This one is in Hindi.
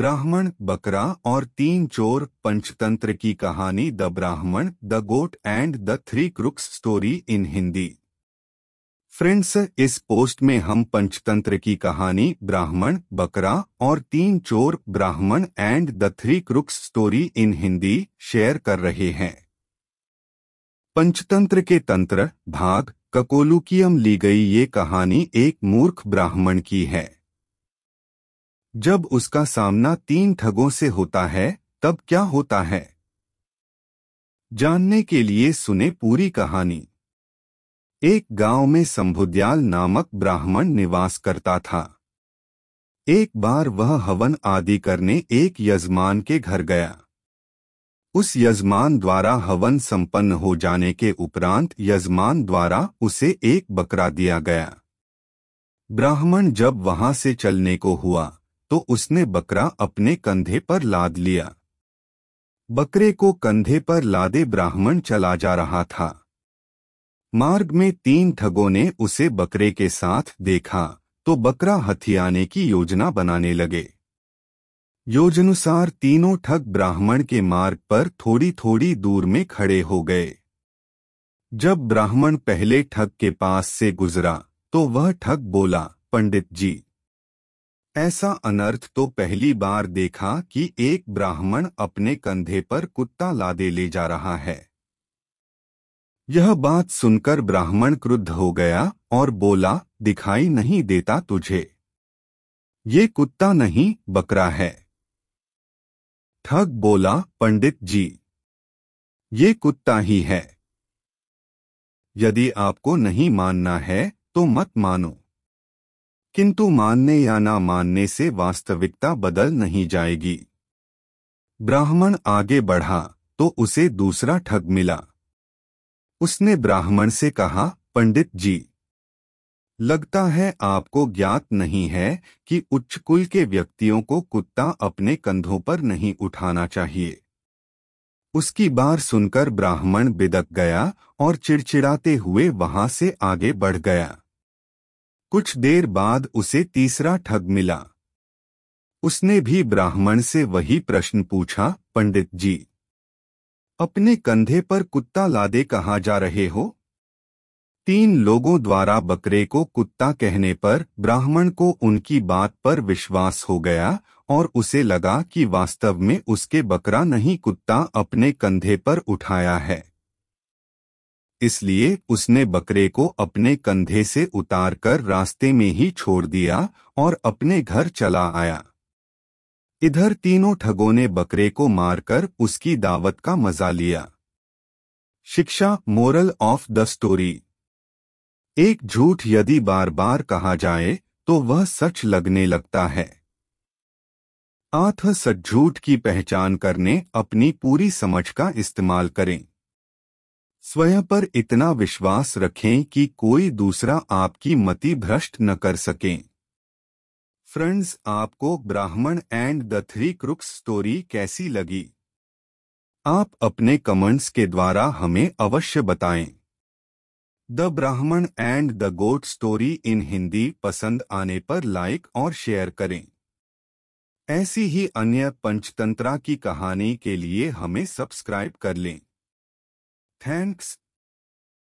ब्राह्मण बकरा और तीन चोर पंचतंत्र की कहानी the Brahmin the goat and the three crooks story in Hindi friends इस पोस्ट में हम पंचतंत्र की कहानी ब्राह्मण बकरा और तीन चोर Brahmin and the three crooks story in Hindi share कर रहे हैं पंचतंत्र के तंत्र भाग ककोलुकियम ली गई ये कहानी एक मूर्ख ब्राह्मण की है जब उसका सामना तीन ठगों से होता है तब क्या होता है जानने के लिए सुने पूरी कहानी एक गांव में संभुद्याल नामक ब्राह्मण निवास करता था एक बार वह हवन आदि करने एक यजमान के घर गया उस यजमान द्वारा हवन संपन्न हो जाने के उपरांत यजमान द्वारा उसे एक बकरा दिया गया ब्राह्मण जब वहां से चलने को हुआ तो उसने बकरा अपने कंधे पर लाद लिया बकरे को कंधे पर लादे ब्राह्मण चला जा रहा था मार्ग में तीन ठगों ने उसे बकरे के साथ देखा तो बकरा हथियाने की योजना बनाने लगे योजनुसार तीनों ठग ब्राह्मण के मार्ग पर थोड़ी थोड़ी दूर में खड़े हो गए जब ब्राह्मण पहले ठग के पास से गुजरा तो वह ठग बोला पंडित जी ऐसा अनर्थ तो पहली बार देखा कि एक ब्राह्मण अपने कंधे पर कुत्ता लादे ले जा रहा है यह बात सुनकर ब्राह्मण क्रुद्ध हो गया और बोला दिखाई नहीं देता तुझे ये कुत्ता नहीं बकरा है ठग बोला पंडित जी ये कुत्ता ही है यदि आपको नहीं मानना है तो मत मानो किंतु मानने या ना मानने से वास्तविकता बदल नहीं जाएगी ब्राह्मण आगे बढ़ा तो उसे दूसरा ठग मिला उसने ब्राह्मण से कहा पंडित जी लगता है आपको ज्ञात नहीं है कि उच्च कुल के व्यक्तियों को कुत्ता अपने कंधों पर नहीं उठाना चाहिए उसकी बार सुनकर ब्राह्मण बिदक गया और चिड़चिड़ाते हुए वहां से आगे बढ़ गया कुछ देर बाद उसे तीसरा ठग मिला उसने भी ब्राह्मण से वही प्रश्न पूछा पंडित जी अपने कंधे पर कुत्ता लादे कहा जा रहे हो तीन लोगों द्वारा बकरे को कुत्ता कहने पर ब्राह्मण को उनकी बात पर विश्वास हो गया और उसे लगा कि वास्तव में उसके बकरा नहीं कुत्ता अपने कंधे पर उठाया है इसलिए उसने बकरे को अपने कंधे से उतारकर रास्ते में ही छोड़ दिया और अपने घर चला आया इधर तीनों ठगों ने बकरे को मारकर उसकी दावत का मजा लिया शिक्षा मोरल ऑफ द स्टोरी एक झूठ यदि बार बार कहा जाए तो वह सच लगने लगता है आथ सच झूठ की पहचान करने अपनी पूरी समझ का इस्तेमाल करें स्वयं पर इतना विश्वास रखें कि कोई दूसरा आपकी मति भ्रष्ट न कर सके फ्रेंड्स आपको Brahmin and the three crooks story कैसी लगी आप अपने कमेंट्स के द्वारा हमें अवश्य बताएं the Brahmin and the goat story in Hindi पसंद आने पर लाइक और शेयर करें ऐसी ही अन्य पंचतंत्रा की कहानी के लिए हमें सब्सक्राइब कर लें Thanks